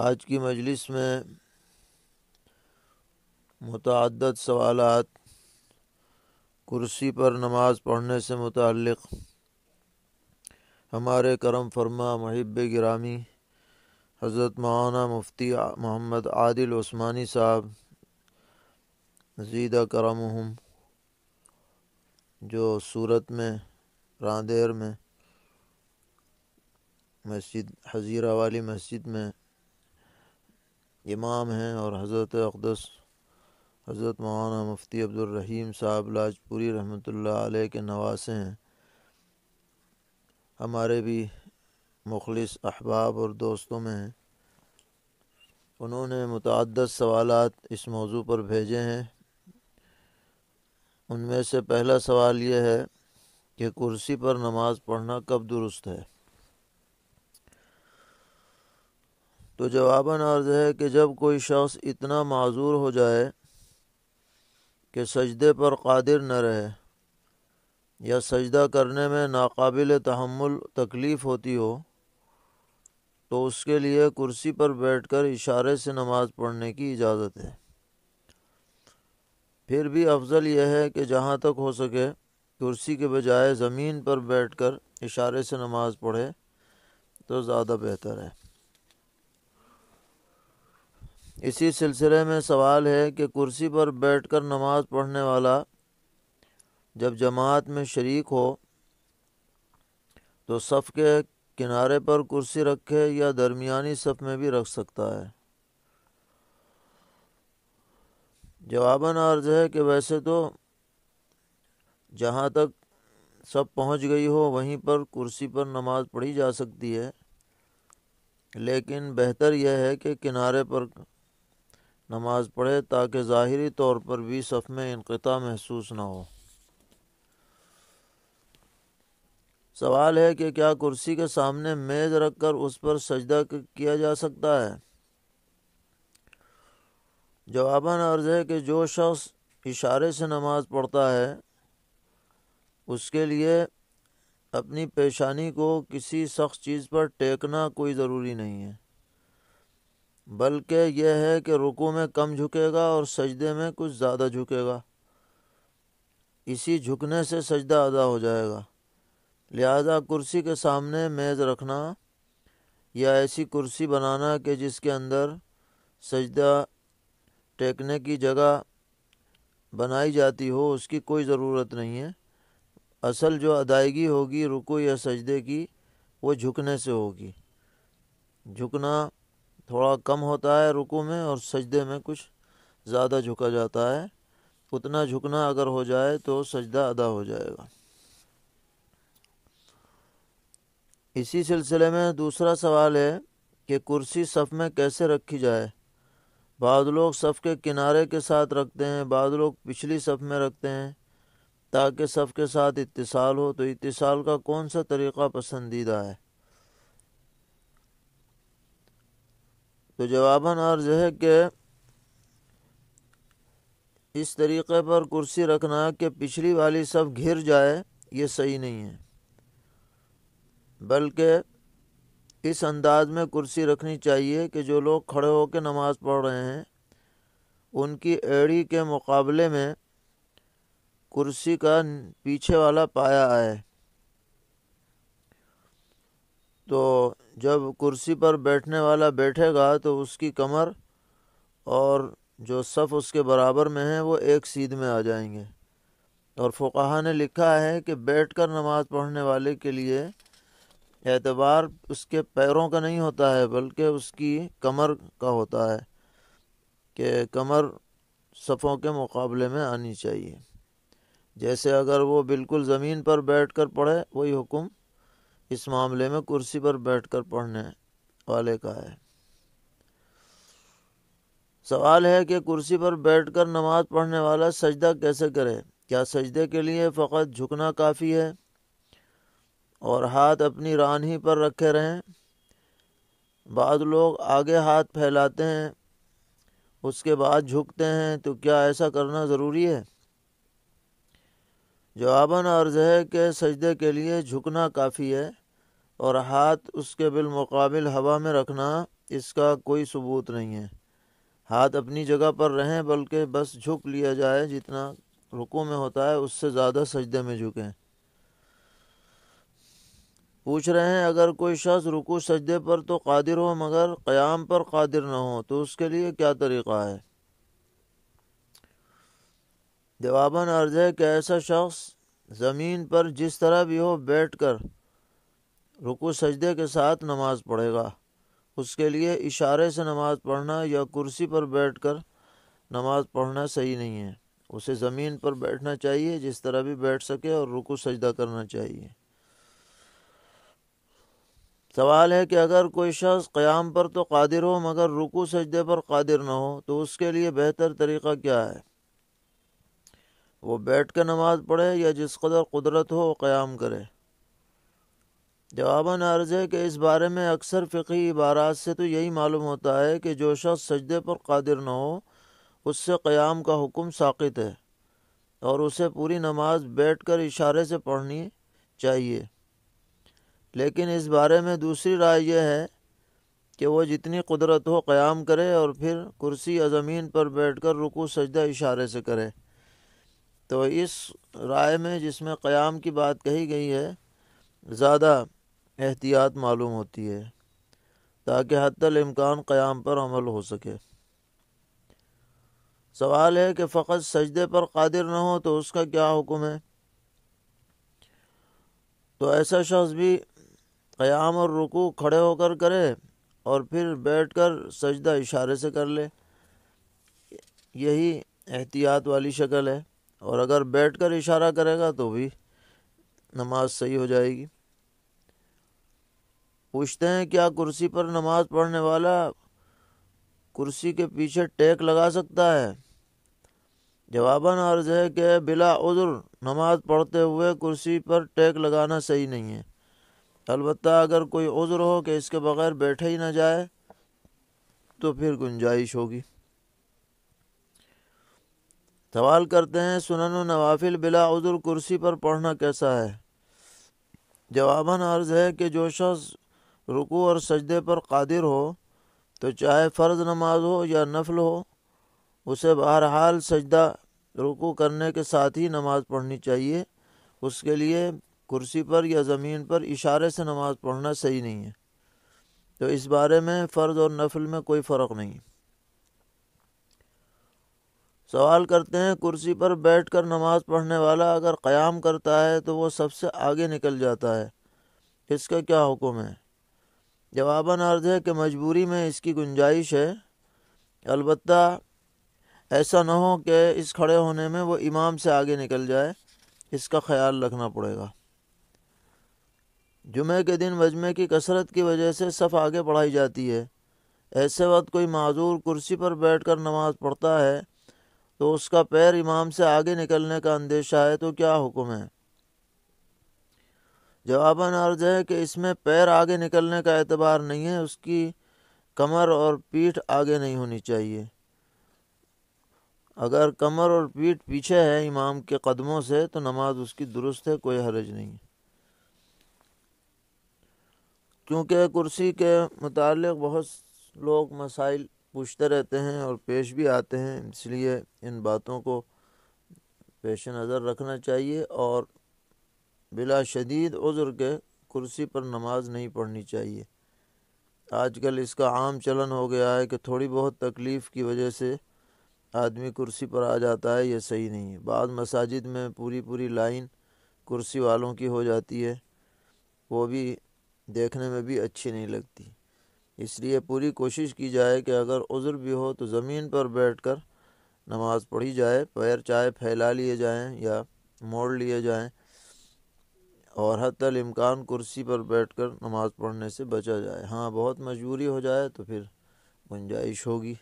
आज की मजलिस में मतदद सवाल कुर्सी पर नमाज पढ़ने से मुतल हमारे करम फरमा महब ग्रामी हज़रत माना मुफ्ती मोहम्मद आदिल उस्मानी साहब जीदा करम जो सूरत में रांदेर में मस्जिद हजीरा वाली मस्जिद में इमाम हैं और हज़रत अकदस हज़रत मौलाना मुफ्ती अब्दुलरहीम साहब लाजपुरी रहमतुल्लाह अलैह के नवासे हैं हमारे भी मुखलिस अहबाब और दोस्तों में हैं उन्होंने मुतद सवाल इस मौजू पर भेजे हैं उनमें से पहला सवाल यह है कि कुर्सी पर नमाज़ पढ़ना कब दुरुस्त है तो जवाबन अर्ज है कि जब कोई शख्स इतना माजूर हो जाए कि सजदे पर कादिर न रहे या सजदा करने में नाकबिल तहमुल तकलीफ़ होती हो तो उसके लिए कुर्सी पर बैठकर इशारे से नमाज़ पढ़ने की इजाज़त है फिर भी अफजल यह है कि जहाँ तक हो सके कुर्सी के बजाय ज़मीन पर बैठकर इशारे से नमाज़ पढ़े तो ज़्यादा बेहतर है इसी सिलसिले में सवाल है कि कुर्सी पर बैठकर नमाज पढ़ने वाला जब जमात में शरीक हो तो सफ़ के किनारे पर कुर्सी रखे या दरमियानी सफ़ में भी रख सकता है जवाबन अर्ज है कि वैसे तो जहाँ तक सब पहुँच गई हो वहीं पर कुर्सी पर नमाज पढ़ी जा सकती है लेकिन बेहतर यह है कि किनारे पर नमाज पढ़े ताकि ज़ाहरी तौर पर भी सफ़ में इनकता महसूस ना हो सवाल है कि क्या कुर्सी के सामने मेज़ रख कर उस पर सजदा किया जा सकता है जवाबन अर्ज़ है कि जो शख्स इशारे से नमाज पढ़ता है उसके लिए अपनी पेशानी को किसी सख्त चीज़ पर टेकना कोई ज़रूरी नहीं है बल्कि यह है कि रुकू में कम झुकेगा और सजदे में कुछ ज़्यादा झुकेगा इसी झुकने से सजदा अदा हो जाएगा लिहाजा कुर्सी के सामने मेज़ रखना या ऐसी कुर्सी बनाना कि जिसके अंदर सजदा टेकने की जगह बनाई जाती हो उसकी कोई ज़रूरत नहीं है असल जो अदायगी होगी रुको या सजदे की वो झुकने से होगी झुकना थोड़ा कम होता है रुकू में और सजदे में कुछ ज़्यादा झुका जाता है उतना झुकना अगर हो जाए तो सजदा अदा हो जाएगा इसी सिलसिले में दूसरा सवाल है कि कुर्सी सफ़ में कैसे रखी जाए बाद लोग सफ़ के किनारे के साथ रखते हैं बाद लोग पिछली सफ़ में रखते हैं ताकि सफ़ के साथ इतिसाल हो तो इतिसाल का कौन सा तरीक़ा पसंदीदा है तो जवाबन अर्ज है कि इस तरीक़े पर कुर्सी रखना कि पिछली वाली सब घिर जाए ये सही नहीं है बल्कि इस अंदाज में कुर्सी रखनी चाहिए कि जो लोग खड़े होकर नमाज़ पढ़ रहे हैं उनकी एड़ी के मुकाबले में कुर्सी का पीछे वाला पाया आए तो जब कुर्सी पर बैठने वाला बैठेगा तो उसकी कमर और जो सफ़ उसके बराबर में है वो एक सीध में आ जाएंगे और फ़ुकाहा ने लिखा है कि बैठ कर नमाज़ पढ़ने वाले के लिए एतबार उसके पैरों का नहीं होता है बल्कि उसकी कमर का होता है कि कमर सफ़ों के मुकाबले में आनी चाहिए जैसे अगर वो बिल्कुल ज़मीन पर बैठ कर पढ़े वही हुकुम इस मामले में कुर्सी पर बैठकर पढ़ने वाले का है सवाल है कि कुर्सी पर बैठकर नमाज पढ़ने वाला सजदा कैसे करे क्या सजदे के लिए फ़कत झुकना काफ़ी है और हाथ अपनी ही पर रखे रहें बाद लोग आगे हाथ फैलाते हैं उसके बाद झुकते हैं तो क्या ऐसा करना ज़रूरी है जवाबन अर्ज़ है कि सजदे के लिए झुकना काफ़ी है और हाथ उसके बिलमकबिल हवा में रखना इसका कोई सबूत नहीं है हाथ अपनी जगह पर रहें बल्कि बस झुक लिया जाए जितना रुको में होता है उससे ज़्यादा सजदे में झुकें पूछ रहे हैं अगर कोई शख्स रुकू सजदे पर तो कादिर हो मगर क़याम पर कादिर ना हो तो उसके लिए क्या तरीक़ा है जवाबन अर्ज है कि ऐसा शख्स ज़मीन पर जिस तरह भी हो बैठ कर रुकू सजदे के साथ नमाज पढ़ेगा उसके लिए इशारे से नमाज पढ़ना या कुर्सी पर बैठ कर नमाज पढ़ना सही नहीं है उसे ज़मीन पर बैठना चाहिए जिस तरह भी बैठ सके और रुकू सजदा करना चाहिए सवाल है कि अगर कोई शख्स क़याम पर तो कादिर हो मगर रुकू सजदे पर कादिर ना हो तो उसके लिए बेहतर तरीक़ा क्या है वो बैठ कर नमाज़ पढ़े या जिस कदर कुदरत हो क़याम करे जवाबन अर्ज है कि इस बारे में अक्सर फ़िकी इबारात से तो यही मालूम होता है कि जो शख्स सजदे पर कादिर न हो उससे क़याम का हुक्म साकित है और उसे पूरी नमाज बैठ कर इशारे से पढ़नी चाहिए लेकिन इस बारे में दूसरी राय यह है कि वह जितनी कुदरत हो क़याम करे और फिर कुर्सी या ज़मीन पर बैठ कर रुकू सजदा इशारे से करे तो इस राय में जिसमें क़याम की बात कही गई है ज़्यादा एहतियात मालूम होती है ताकि हतमकान क़याम पर अमल हो सके सवाल है कि फ़कत सजदे पर कादिर न हो तो उसका क्या हुक्म है तो ऐसा शख्स भी क़याम और रुकू खड़े होकर करे और फिर बैठ कर सजदा इशारे से कर ले यही एहतियात वाली शक्ल है और अगर बैठ कर इशारा करेगा तो भी नमाज सही हो जाएगी पूछते हैं क्या कुर्सी पर नमाज पढ़ने वाला कुर्सी के पीछे टेक लगा सकता है जवाबन अर्ज है कि बिला उजुर नमाज पढ़ते हुए कुर्सी पर टेक लगाना सही नहीं है अलबत् अगर कोई उजर हो कि इसके बगैर बैठे ही ना जाए तो फिर गुंजाइश होगी सवाल करते हैं सुनन नवाफिल बिला उजुर कुर्सी पर पढ़ना कैसा है जवाबन अर्ज है कि जो शख्स रुकू और सजदे पर कादिर हो तो चाहे फ़र्ज नमाज हो या नफल हो उसे बहरहाल सजदा रुकू करने के साथ ही नमाज पढ़नी चाहिए उसके लिए कुर्सी पर या ज़मीन पर इशारे से नमाज पढ़ना सही नहीं है तो इस बारे में फ़र्ज और नफल में कोई फ़र्क नहीं सवाल करते हैं कुर्सी पर बैठकर नमाज पढ़ने वाला अगर क़याम करता है तो वो सबसे आगे निकल जाता है इसका क्या हुक्म है जवाबन अर्ज है कि मजबूरी में इसकी गुंजाइश है अलबत् ऐसा ना हो कि इस खड़े होने में वो इमाम से आगे निकल जाए इसका ख्याल रखना पड़ेगा जुमे के दिन वजमे की कसरत की वजह से सफ़ आगे बढ़ाई जाती है ऐसे वक्त कोई माजूर कुर्सी पर बैठकर नमाज पढ़ता है तो उसका पैर इमाम से आगे निकलने का अंदेशा है तो क्या हुक्म है जवाबन अर्ज है कि इसमें पैर आगे निकलने का एतबार नहीं है उसकी कमर और पीठ आगे नहीं होनी चाहिए अगर कमर और पीठ पीछे है इमाम के कदमों से तो नमाज उसकी दुरुस्त है कोई हरज नहीं क्योंकि कुर्सी के मुतालिक बहुत लोग मसाइल पूछते रहते हैं और पेश भी आते हैं इसलिए इन बातों को पेश नज़र रखना चाहिए और बिला शदीद उज़र के कुर्सी पर नमाज नहीं पढ़नी चाहिए आजकल इसका आम चलन हो गया है कि थोड़ी बहुत तकलीफ़ की वजह से आदमी कुर्सी पर आ जाता है यह सही नहीं है बाद मसाजिद में पूरी पूरी लाइन कुर्सी वालों की हो जाती है वो भी देखने में भी अच्छी नहीं लगती इसलिए पूरी कोशिश की जाए कि अगर उज़र भी हो तो ज़मीन पर बैठ कर नमाज़ पढ़ी जाए पैर चाहे फैला लिए जाएँ या मोड़ लिए जाएँ और हतल इम्कान कुर्सी पर बैठ कर नमाज़ पढ़ने से बचा जाए हाँ बहुत मजबूरी हो जाए तो फिर गुंजाइश होगी